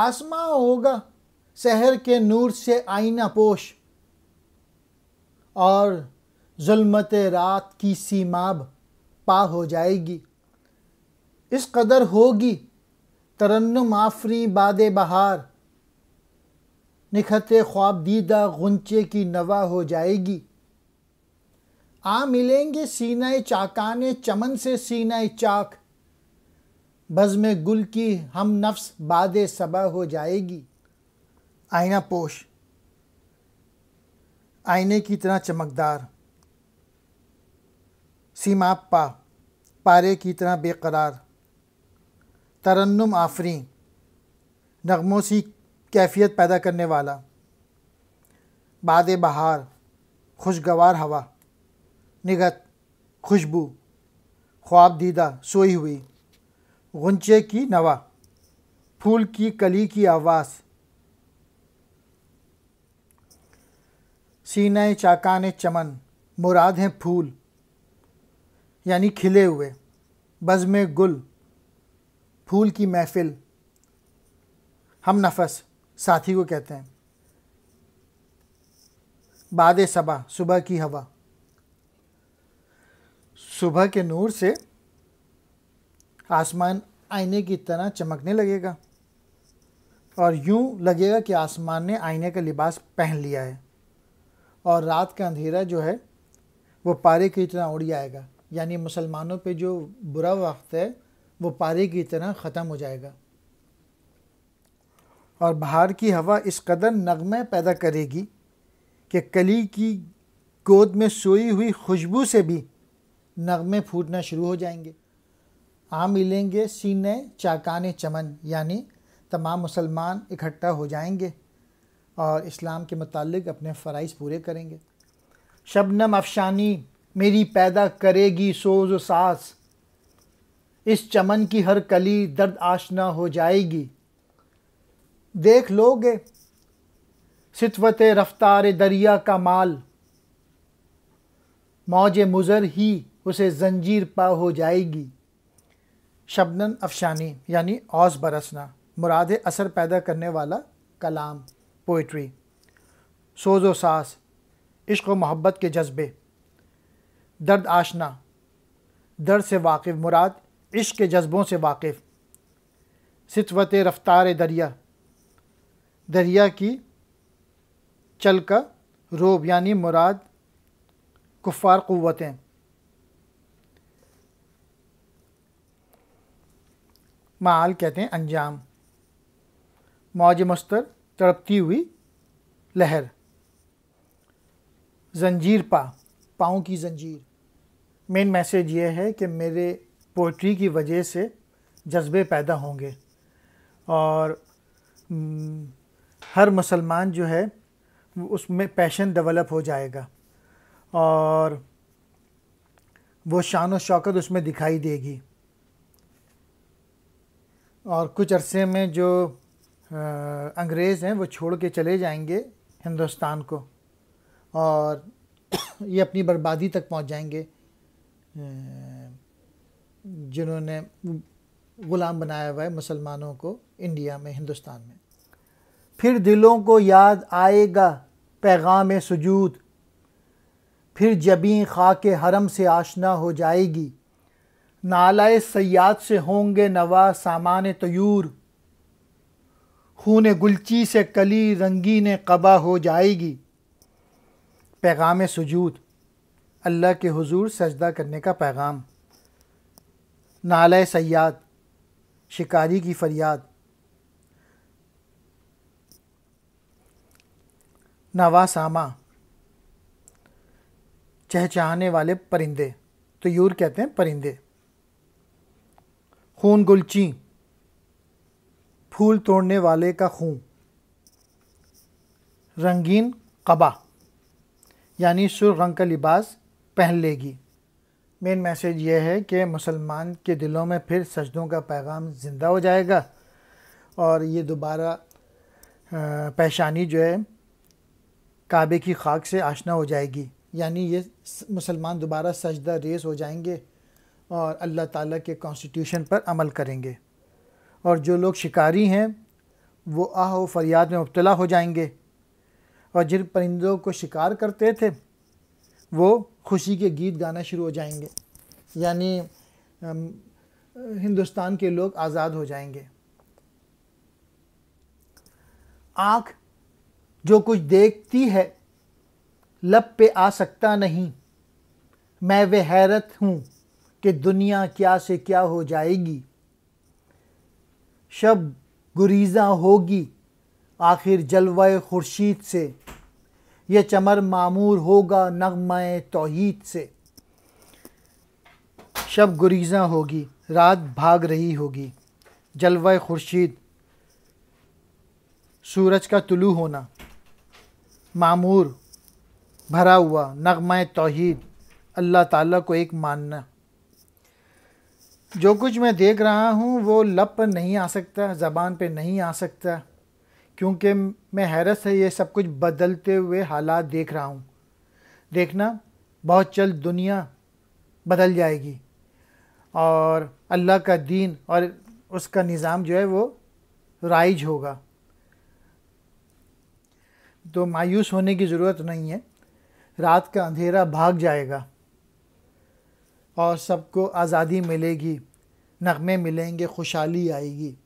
आसमा होगा शहर के नूर से आईना पोश और जुलमत रात की सीमाब पा हो जाएगी इस कदर होगी तरन्नम आफरी बाद बहार निखत ख्वाब दीदा गुंचे की नवा हो जाएगी आ मिलेंगे सीनाए चाकाने चमन से सीनाए चाक बज़म गुल की हम नफ्स बाद सबा हो जाएगी आईना पोश आईने की तरह चमकदार सीमापा पारे की तरह बेकरार तरन्नुम आफरी नगमों सी कैफियत पैदा करने वाला बाद बहार खुशगवार हवा निगत खुशबू ख्वाब दीदा सोई हुई गुंचे की नवा फूल की कली की आवाज़ सीने चाकाने चमन मुराद हैं फूल यानी खिले हुए बज़म गुल फूल की महफिल हम नफस साथी को कहते हैं बाद सबा सुबह की हवा सुबह के नूर से आसमान आईने की तरह चमकने लगेगा और यूं लगेगा कि आसमान ने आईने का लिबास पहन लिया है और रात का अंधेरा जो है वो पारे की तरह उड़ जाएगा यानी मुसलमानों पे जो बुरा वक्त है वो पारे की तरह ख़त्म हो जाएगा और बाहर की हवा इस कदर नगमे पैदा करेगी कि कली की गोद में सोई हुई खुशबू से भी नगमे फूटना शुरू हो जाएंगे आ मिलेंगे सीने चाकान चमन यानी तमाम मुसलमान इकट्ठा हो जाएंगे और इस्लाम के मतलब अपने फ़राइज़ पूरे करेंगे शबनम अफशानी मेरी पैदा करेगी सोज सास इस चमन की हर कली दर्द आशना हो जाएगी देख लोगे सितवत रफ्तार दरिया का माल मौज मुज़र ही उसे जंजीर पा हो जाएगी शबनन अफशानी यानी औस बरसना मुराद असर पैदा करने वाला कलाम पोइट्री सोज व सास इश्क व मोहब्बत के जज्बे दर्द आशना दर्द से वाकिफ़ मुराद इश्क के जज्बों से वाकिफ़ सितवत रफ्तार दरिया दरिया की चल का रोब यानी मुराद कुफ़ार क़वतें माल कहते हैं अंजाम मौज मस्तर तड़पती हुई लहर जंजीर पा पाँव की जंजीर मेन मैसेज ये है कि मेरे पोइट्री की वजह से जज्बे पैदा होंगे और हम्म, हर मुसलमान जो है उसमें पैशन डेवलप हो जाएगा और वो शान व शौकत उसमें दिखाई देगी और कुछ अरसे में जो अंग्रेज़ हैं वो छोड़ के चले जाएंगे हिंदुस्तान को और ये अपनी बर्बादी तक पहुंच जाएंगे जिन्होंने ग़ुलाम बनाया हुआ है मुसलमानों को इंडिया में हिंदुस्तान में फिर दिलों को याद आएगा पैगाम सजूद फिर जबी ख़ा के हरम से आशना हो जाएगी नालाय सयाद से होंगे नवा सामान तयूर खून गुलची से कली रंगीन कबा हो जाएगी पैगाम सजूद अल्लाह के हुजूर सजदा करने का पैगाम नाल सयाद शिकारी की फरियाद नवासामा चहचहाने वाले परिंदे तो यूर कहते हैं परिंदे खून गुलची फूल तोड़ने वाले का खून रंगीन कबा यानी सुर रंग का लिबास पहन लेगी मेन मैसेज ये है कि मुसलमान के दिलों में फिर सजदों का पैगाम ज़िंदा हो जाएगा और ये दोबारा पेशानी जो है काबे की खाक से आशना हो जाएगी यानी ये मुसलमान दोबारा सजदा रेस हो जाएंगे और अल्लाह ताला के कॉन्स्टिट्यूशन पर अमल करेंगे और जो लोग शिकारी हैं वो आह व फरियाद में मुबला हो जाएंगे और जिन परिंदों को शिकार करते थे वो खुशी के गीत गाना शुरू हो जाएंगे यानी हिंदुस्तान के लोग आज़ाद हो जाएंगे आँख जो कुछ देखती है लब पे आ सकता नहीं मैं वे हैरत हूँ कि दुनिया क्या से क्या हो जाएगी शब गुरीजा होगी आखिर जलवा खुर्शीद से ये चमर मामूर होगा नगमा तोहीद से शब गुरीजा होगी रात भाग रही होगी जलवा खुर्शीद सूरज का तुलू होना मामूर भरा हुआ नगमा तोहीद अल्लाह ताला को एक मानना जो कुछ मैं देख रहा हूँ वो लब पर नहीं आ सकता ज़बान पे नहीं आ सकता क्योंकि मैं हैरत से ये सब कुछ बदलते हुए हालात देख रहा हूँ देखना बहुत जल्द दुनिया बदल जाएगी और अल्लाह का दीन और उसका निज़ाम जो है वो राइज होगा तो मायूस होने की ज़रूरत नहीं है रात का अंधेरा भाग जाएगा और सबको आज़ादी मिलेगी नगमे मिलेंगे खुशहाली आएगी